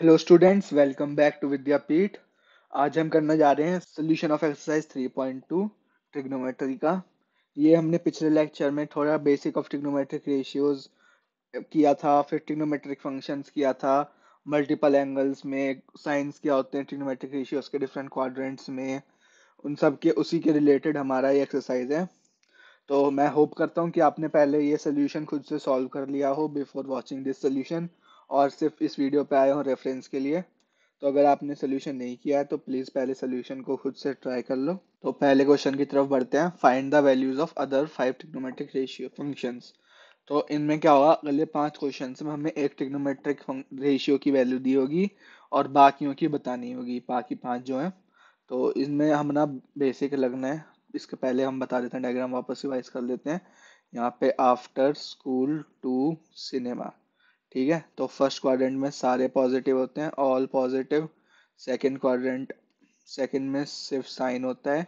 hello students welcome back to Vidyapeeth आज हम करने जा रहे हैं सोल्यूशन ऑफ एक्सरसाइज 3.2 ट्रिग्नोमेट्री का ये हमने पिछले लेक्चर में थोड़ा बेसिक ऑफ ट्रिग्नोमेट्रिक रेशियोज किया था फिर ट्रिग्नोमेट्रिक फंक्शंस किया था मल्टीपल एंगल्स में साइंस क्या होते हैं ट्रिग्नोमेट्रिक रेशियोज के डिफरेंट क्वाड्रेंट्स में उन सब के उसी के रिलेटेड हमारा ये एक्सरसाइज है तो मैं होप करता हूँ कि आपने पहले ये सोल्यूशन खुद से सॉल्व कर लिया हो बिफोर वॉचिंग दिस सोल्यूशन और सिर्फ इस वीडियो पे आए हो रेफरेंस के लिए तो अगर आपने सोल्यूशन नहीं किया है तो प्लीज़ पहले सोल्यूशन को खुद से ट्राई कर लो तो पहले क्वेश्चन की तरफ बढ़ते हैं find the values of other five trigonometric ratio functions तो इनमें क्या होगा अगले पांच क्वेश्चन में हमें एक टिक्नोमेट्रिक रेशियो की वैल्यू दी होगी और बाकियों की बतानी होगी बाकी पाँच जो हैं तो इनमें हम ना बेसिक लगना है इसके पहले हम बता देते हैं डायग्राम वापस रिवाइज कर लेते हैं यहाँ पे आफ्टर स्कूल टू सिनेमा ठीक है तो फर्स्ट क्वाड्रेंट में सारे पॉजिटिव होते हैं all positive second quadrant second में सिर्फ साइन होता है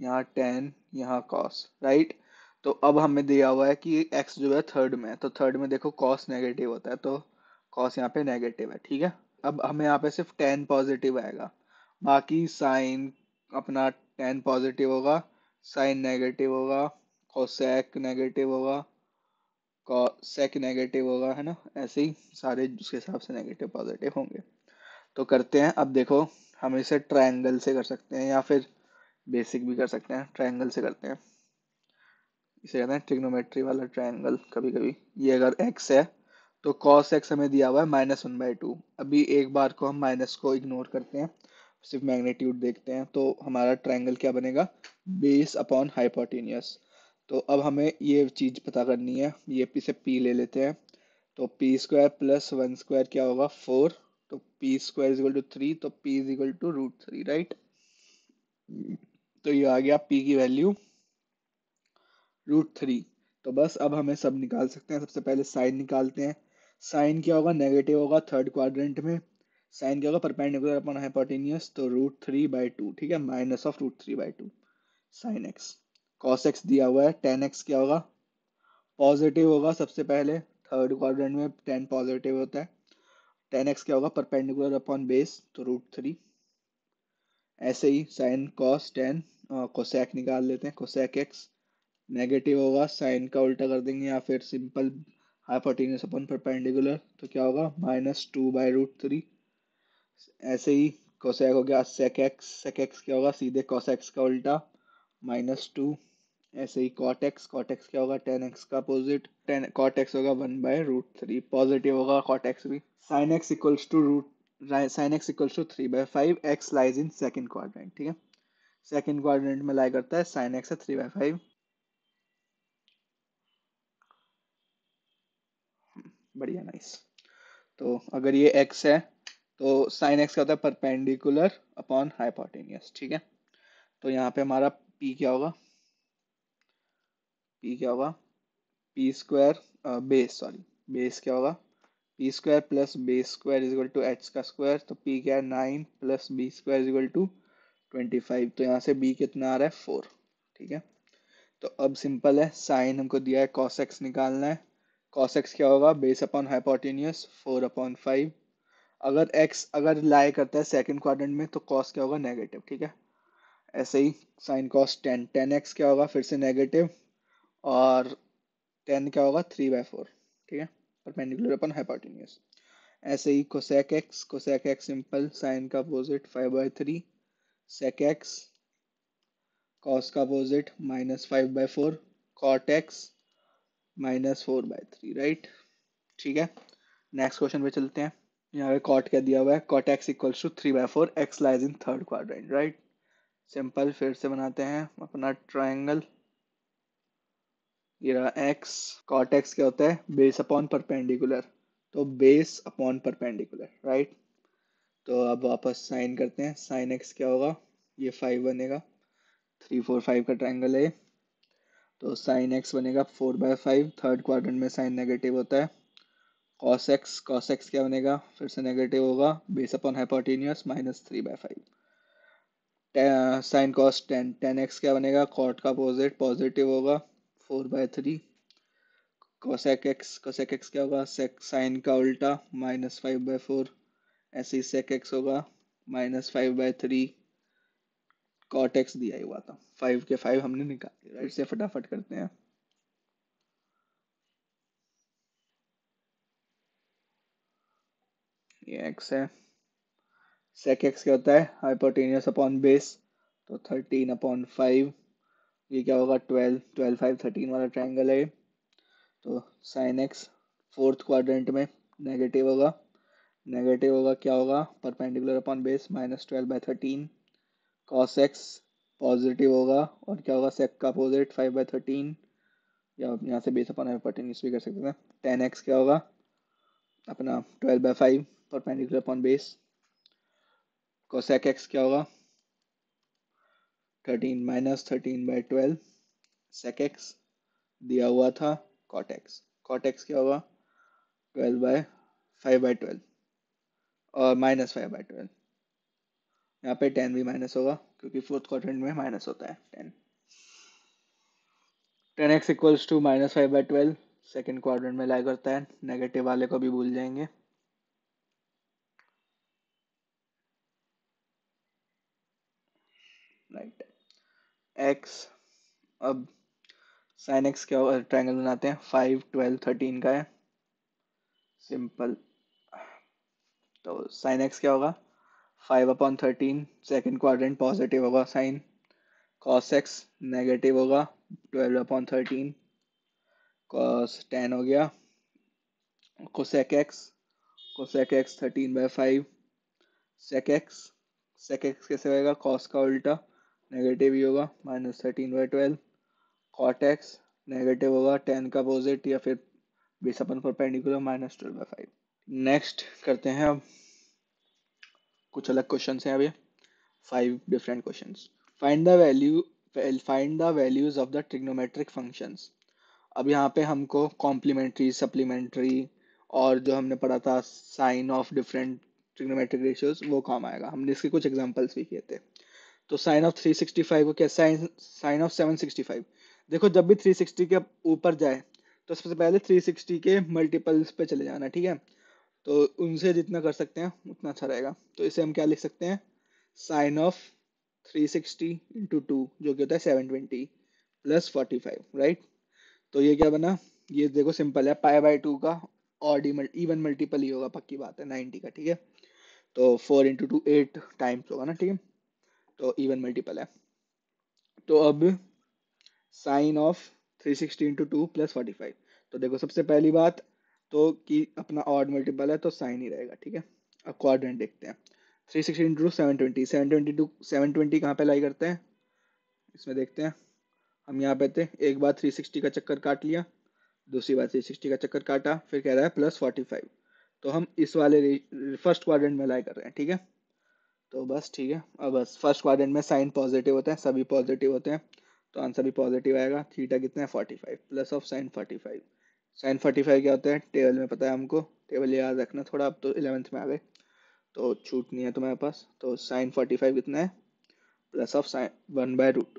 यहाँ टेन यहाँ कॉस राइट तो अब हमें दिया हुआ है कि एक्स जो है थर्ड में है तो थर्ड में देखो कॉस नेगेटिव होता है तो कॉस यहाँ पे नेगेटिव है ठीक है अब हमें यहाँ पे सिर्फ टेन पॉजिटिव आएगा बाकी साइन अपना टेन पॉजिटिव होगा साइन नेगेटिव होगा कोसेक नेगेटिव होगा का सेक नेगेटिव होगा है ना ऐसे ही सारे उसके हिसाब से नेगेटिव पॉजिटिव होंगे तो करते हैं अब देखो हम इसे ट्रायंगल से कर सकते हैं या फिर बेसिक भी कर सकते हैं ट्रायंगल से करते हैं इसे कहते हैं ट्रिग्नोमेट्री वाला ट्रायंगल कभी कभी ये अगर एक्स है तो कॉस एक्स हमें दिया हुआ है माइनस वन बाई टू अभी एक बार को हम माइनस को इग्नोर करते हैं सिर्फ मैग्नीट्यूड देखते हैं तो हमारा ट्रायंगल क्या बनेगा बेस अपॉन हाइपोटीनियस तो अब हमें ये चीज़ पता करनी है ये पी से पी ले लेते हैं तो P square plus one square क्या होगा फोर तो P square equal to three तो P equal to root three right तो ये आ गया पी की वैल्यू रूट थ्री तो बस अब हमें सब निकाल सकते हैं सबसे पहले साइन निकालते हैं साइन क्या होगा नेगेटिव होगा थर्ड क्वाड्रेंट में साइन क्या होगा परपेंडिकुलर अपॉन हाइपोटेनियस तो रूट थ्री बाई टू ठीक है minus of root three by two sine x cos x दिया हुआ है टेन एक्स क्या होगा पॉजिटिव होगा सबसे पहले थर्ड क्वाड्रेंट में टेन पॉजिटिव होता है टेन एक्स क्या होगा परपेंडिकुलर अपॉन बेस तो रूट थ्री ऐसे ही साइन कॉस टेन कोसैक निकाल लेते हैं कोसैक एक्स नेगेटिव होगा साइन का उल्टा कर देंगे या फिर सिंपल हाइपोटेनस अपॉन परपेंडिकुलर तो क्या होगा minus two by root three ऐसे ही कोसैक हो गया सेक एक्स सेक एक्स क्या होगा सीधे कोसैक्स का उल्टा माइनस टू ऐसे ही कॉटेक्स कॉटेक्स क्या होगा टेन एक्स का अपोजिट टेन कॉटेक्स होगा one by root three positive होगा कॉटेक्स भी sine x equals to root sine x equals to three by five x lies in second quadrant ठीक है second quadrant में lie करता है sine x है three by five बढ़िया nice तो अगर ये एक्स है तो साइन एक्स क्या होता है परपेंडिकुलर अपॉन हाइपोटेनियस ठीक है तो यहाँ पे हमारा पी क्या होगा पी क्या होगा P square base sorry base क्या होगा P square plus base square is equal to H का स्क्वायर तो पी क्या है nine plus B square is equal to twenty five तो यहाँ से बी कितना आ रहा है फोर ठीक है तो अब सिंपल है साइन हमको दिया है कॉस एक्स निकालना है कॉस एक्स क्या होगा base upon hypotenuse four upon five अगर एक्स अगर लाए करता है सेकेंड क्वार में तो कॉस क्या होगा नेगेटिव ठीक है ऐसे ही sine cos tan tan x क्या होगा फिर से नेगेटिव और टेन क्या होगा थ्री बाय फोर ठीक है परपेंडिकुलर अपन हाइपोटेन्यूस ऐसे ही cosec x cosec x simple sine का opposite five by three sec x cos का opposite minus five by four cot x minus four by three right ठीक है next question पे चलते हैं यहाँ पे कॉट क्या दिया हुआ है cot x equals to three by four x lies in third quadrant right simple फिर से बनाते हैं अपना ट्राइंगल ये रहा एक्स कॉट एक्स क्या होता है बेस अपॉन परपेंडिकुलर तो बेस अपॉन परपेंडिकुलर राइट तो अब वापस साइन करते हैं साइन एक्स क्या होगा ये फाइव बनेगा थ्री फोर फाइव का ट्रायंगल है तो साइन एक्स बनेगा four by five third quadrant में साइन नेगेटिव होता है कॉस एक्स कॉस एक्स क्या बनेगा फिर से नेगेटिव होगा base upon hypotenuse minus three by five sine cos tan tan x क्या बनेगा कॉट का अपोजिट पॉजिटिव होगा four by three cosec x cosec x क्या होगा सेक साइन का उल्टा माइनस फाइव बाय फोर ऐसे ही सेक एक्स होगा minus five by three cot x दिया ही हुआ था फाइव के फाइव हमने निकाल दिया राइट से फटाफट करते हैं ये एक्स है सेक एक्स क्या होता है हाइपोटेनियस अपॉन बेस तो थर्टीन अपॉन फाइव ये क्या होगा ट्वेल्व ट्वेल्व फाइव थर्टीन वाला ट्राइंगल है तो साइन एक्स फोर्थ क्वाड्रेंट में नेगेटिव होगा नेगेटिव होगा क्या होगा perpendicular upon base minus twelve by thirteen cos x positive होगा और क्या होगा सेक का अपोजिट फाइव बाई थर्टीन या यहाँ से बेस अपन हाइपरटेन यूज भी कर सकते हैं टेन एक्स क्या होगा अपना twelve by five perpendicular upon base cosec x क्या होगा thirteen minus thirteen by twelve sec x दिया हुआ था कॉट एक्स कॉट एक्स क्या हुआ twelve by five by twelve और माइनस फाइव बाई ट्वेल्व यहाँ पे टेन भी माइनस होगा क्योंकि फोर्थ क्वार्टर में माइनस होता है tan tan x equals to minus five by twelve second quarter में लाई करता है नेगेटिव वाले को भी भूल जाएंगे अब साइन एक्स तो क्या होगा ट्राइंगल बनाते हैं फाइव ट्वेल्व थर्टीन का है सिंपल तो साइन एक्स क्या होगा five upon thirteen second quadrant positive होगा साइन कॉस एक्स नेगेटिव होगा twelve upon thirteen cos tan हो गया cosec x cosec x thirteen by five sec x sec x कैसे होगा कॉस का उल्टा नेगेटिव ही होगा minus thirteen by twelve cot x negative होगा टेन का अपोजिट या फिर base upon perpendicular minus twelve by five next करते हैं अब कुछ अलग क्वेश्चन हैं अभी five different question find the value find the values of the trigonometric functions अब यहाँ पे हमको कॉम्प्लीमेंट्री सप्लीमेंट्री और जो हमने पढ़ा था signs of different trigonometric ratios वो काम आएगा हमने इसके कुछ एग्जाम्पल्स भी किए थे तो sine of three sixty five को क्या साइन साइन ऑफ फाइव देखो जब भी 360 के ऊपर जाए तो सबसे पहले 360 के मल्टीपल्स पे चले जाना ठीक है तो उनसे जितना कर सकते हैं उतना अच्छा रहेगा तो इसे हम क्या लिख सकते हैं sine of 360 sixty into two जो कि होता है 720 प्लस 45 राइट तो ये क्या बना ये देखो सिंपल है पाई बाई टू का और इवन मल्टीपल ही होगा पक्की बात है नाइनटी का ठीक है तो four into two eight times होगा ना ठीक है तो इवन मल्टीपल है तो अब sine of three sixty into two plus forty five तो देखो सबसे पहली बात तो कि अपना ऑड मल्टीपल है तो साइन ही रहेगा ठीक है अब क्वाड्रेंट देखते हैं three sixty into two seven twenty seven twenty two seven twenty कहाँ पर लाई करते हैं इसमें देखते हैं हम यहाँ पे थे एक बार थ्री सिक्सटी का चक्कर काट लिया दूसरी बार थ्री सिक्सटी का चक्कर काटा फिर कह रहा है प्लस फोर्टी फाइव तो हम इस वाले फर्स्ट क्वाड्रेंट में लाई कर रहे हैं ठीक है तो बस ठीक है अब बस फर्स्ट क्वाड्रेंट में साइन पॉजिटिव होते हैं सभी पॉजिटिव होते हैं तो आंसर भी पॉजिटिव आएगा थीटा कितना है forty five plus of sine forty five sine forty five क्या होता है टेबल में पता है हमको टेबल याद रखना थोड़ा अब तो इलेवंथ में आ गए तो छूट नहीं है तुम्हारे पास तो साइन फोर्टी फाइव कितना है plus of sine one by root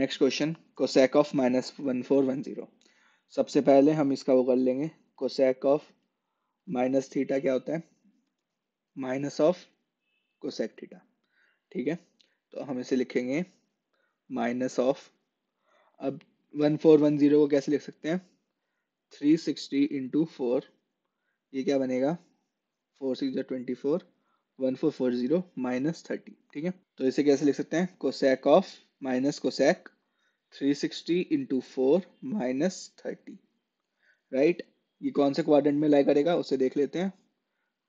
next question cosec of minus one four one zero सबसे पहले हम इसका वो कर लेंगे कोसेक ऑफ माइनस थीटा क्या होता है माइनस ऑफ कोसेक थीटा ठीक है तो हम इसे लिखेंगे माइनस ऑफ अब वन फोर वन ज़ीरो को कैसे लिख सकते हैं थ्री सिक्सटी इंटू फोर ये क्या बनेगा फोर सिक्स जो twenty four one four four zero minus thirty ठीक है तो इसे कैसे लिख सकते हैं cosec of minus cosec three sixty into four minus thirty right ये कौन से क्वाड्रेंट में लाई करेगा उसे देख लेते हैं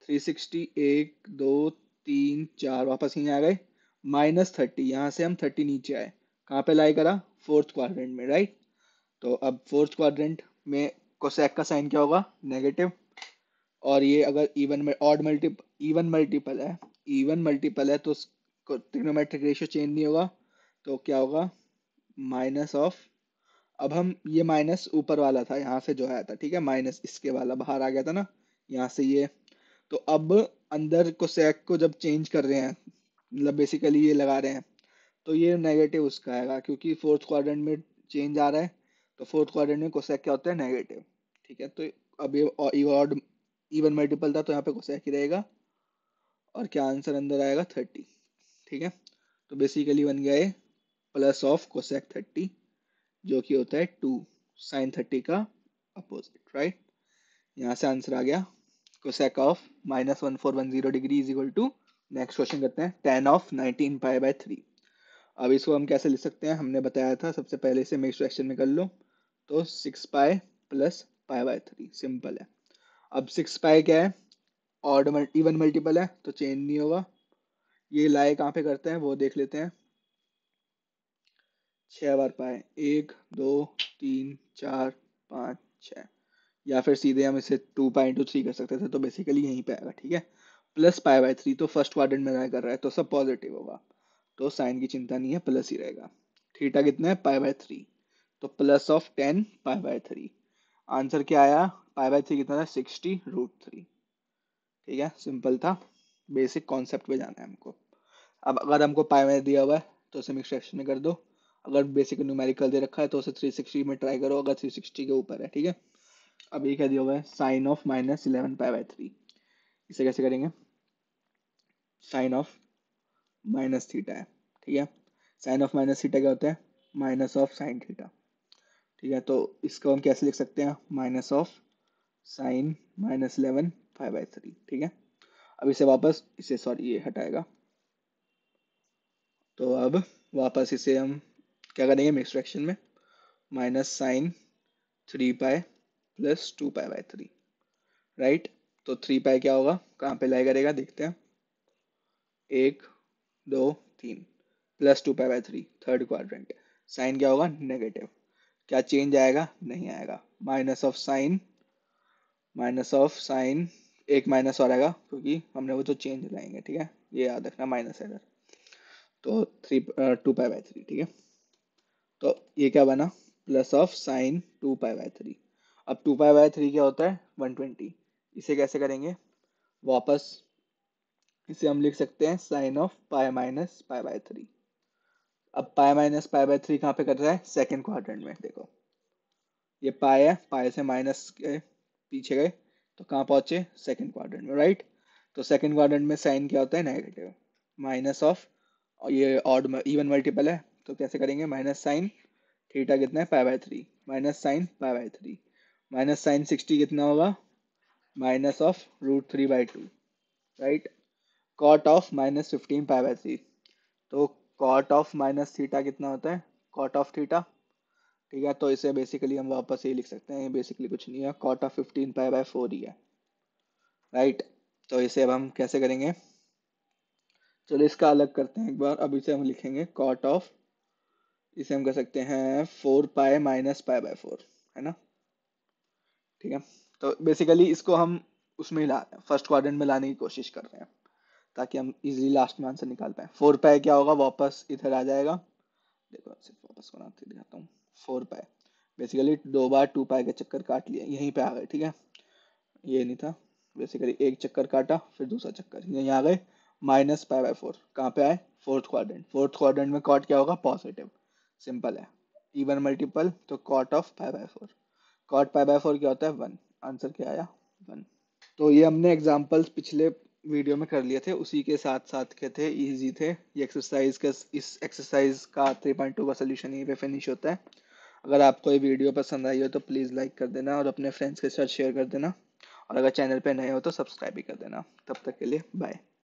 थ्री सिक्सटी एक दो तीन चार वापस यहीं आ गए माइनस थर्टी यहाँ से हम थर्टी नीचे आए कहाँ पे लाई करा फोर्थ क्वाड्रेंट में राइट तो अब फोर्थ क्वाड्रेंट में कोसेक का साइन क्या होगा नेगेटिव और ये अगर इवन में ऑड मल्टीपल इवन मल्टीपल है इवन मल्टीपल है तो ट्रिग्नोमेट्रिक रेशियो चेंज नहीं होगा तो क्या होगा माइनस ऑफ अब हम ये माइनस ऊपर वाला था यहाँ से जो आया था ठीक है माइनस इसके वाला बाहर आ गया था ना यहाँ से ये तो अब अंदर को सेक को जब चेंज कर रहे हैं मतलब बेसिकली ये लगा रहे हैं तो ये नेगेटिव उसका आएगा क्योंकि फोर्थ क्वाड्रेंट में चेंज आ रहा है तो फोर्थ क्वाड्रेंट में कोसेक क्या होता है नेगेटिव ठीक है तो अब ये ऑड इवन मल्टीपल था तो यहाँ पे कोसेक ही रहेगा और क्या आंसर अंदर आएगा थर्टी ठीक है तो बेसिकली बन है प्लस ऑफ कोसेक थर्टी जो कि होता है टू साइन थर्टी का अपोजिट राइट यहाँ से आंसर आ गया cosec of minus one four one zero degree is equal to next question करते हैं tan of nineteen pi by three अब इसको हम कैसे लिख सकते हैं हमने बताया था सबसे पहले इसे मिक्स फ्रैक्शन में कर लो तो six pi plus pi by three simple है अब सिक्स पाए क्या है ऑड इवन मल्टीपल है तो चेंज नहीं होगा ये लाए कहाँ पे करते हैं वो देख लेते हैं छः बार पाए एक दो तीन चार पाँच छः या फिर सीधे हम इसे टू पाए इंटू थ्री कर सकते थे तो बेसिकली यहीं पे आएगा ठीक है प्लस पाए बाय थ्री तो फर्स्ट क्वार में कर रहा है तो सब पॉजिटिव होगा तो साइन की चिंता नहीं है प्लस ही रहेगा थीटा कितना है पाई बाय थ्री तो plus of tan pi by three answer क्या आया पाई बाय थ्री कितना था सिक्सटी रूट थ्री ठीक है सिंपल था बेसिक कॉन्सेप्ट पे जाना है हमको अब अगर हमको पाई बाय दिया हुआ है तो उसे मिक्सट्रैक्शन में कर दो अगर बेसिक न्यूमेरिकल दे रखा है तो उसे थ्री सिक्सटी में ट्राई करो अगर थ्री सिक्सटी के ऊपर है ठीक है अब ये क्या दिया हुआ है sine of minus eleven pi by three इसे कैसे करेंगे साइन ऑफ माइनस थीटा है ठीक है साइन ऑफ माइनस थीटा क्या होता है माइनस ऑफ साइन थीटा ठीक है तो इसको हम कैसे लिख सकते हैं minus of sine minus eleven five by three ठीक है अब इसे वापस इसे सॉरी ये हटाएगा तो अब वापस इसे हम क्या करेंगे मिक्स फ्रैक्शन में minus sine three pi plus two pi by three right तो थ्री पाए क्या होगा कहाँ पे लाई करेगा देखते हैं एक दो तीन plus two pi by three third quadrant sine क्या होगा नेगेटिव क्या चेंज आएगा नहीं आएगा minus of sine minus of sine एक माइनस और आएगा क्योंकि हमने वो जो चेंज लाएंगे ठीक है ये याद रखना माइनस है अगर तो three two pi by three ठीक है तो ये क्या बना plus of sine two pi by three अब टू पाई बाई थ्री क्या होता है वन ट्वेंटी इसे कैसे करेंगे वापस इसे हम लिख सकते हैं sine of pi minus pi by three अब pi minus pi by three कहाँ पे कर रहा है सेकेंड क्वाड्रेंट में देखो ये पाए है पाए से माइनस के पीछे गए तो कहाँ पहुँचे सेकेंड क्वाड्रेंट में राइट तो सेकेंड क्वाड्रेंट में साइन क्या होता है नेगेटिव माइनस ऑफ ये ऑड इवन मल्टीपल है तो कैसे करेंगे माइनस साइन थीटा कितना है pi by three minus sine pi by three minus sine sixty कितना होगा minus of root three by two right cot of minus fifteen three तो कॉट ऑफ माइनस थीटा कितना होता है कॉट ऑफ थीटा ठीक है तो इसे बेसिकली हम वापस ये लिख सकते हैं ये बेसिकली कुछ नहीं है cot of fifteen pi by four ही है राइट तो इसे अब हम कैसे करेंगे चलो इसका अलग करते हैं एक बार अब इसे हम लिखेंगे कॉट ऑफ इसे हम कह सकते हैं फोर पाए माइनस पाए बाय फोर है ना ठीक है तो बेसिकली इसको हम उसमें ही ला फर्स्ट क्वाड्रेंट में लाने की कोशिश कर रहे हैं ताकि हम इजीली लास्ट में आंसर निकाल पाए फोर पाए क्या होगा वापस इधर आ जाएगा देखो सिर्फ वापस बना के दिखाता हूँ फोर पाए बेसिकली दो बार टू पाए के चक्कर काट लिए यहीं पे आ गए ठीक है ये नहीं था बेसिकली एक चक्कर काटा फिर दूसरा चक्कर यहीं आ गए माइनस पाए बाय फोर कहाँ पे आए फोर्थ क्वाड्रेंट फोर्थ क्वाड्रेंट में कॉट क्या होगा पॉजिटिव सिंपल है इवन मल्टीपल तो cot of pi by four cot pi by four क्या होता है वन आंसर क्या आया वन तो ये हमने एग्जाम्पल्स पिछले वीडियो में कर लिए थे उसी के साथ साथ के थे इजी थे ये एक्सरसाइज का इस एक्सरसाइज का थ्री पॉइंट टू का सोल्यूशन यहीं पे फिनिश होता है अगर आपको ये वीडियो पसंद आई हो तो प्लीज़ लाइक कर देना और अपने फ्रेंड्स के साथ शेयर कर देना और अगर चैनल पे नए हो तो सब्सक्राइब भी कर देना तब तक के लिए बाय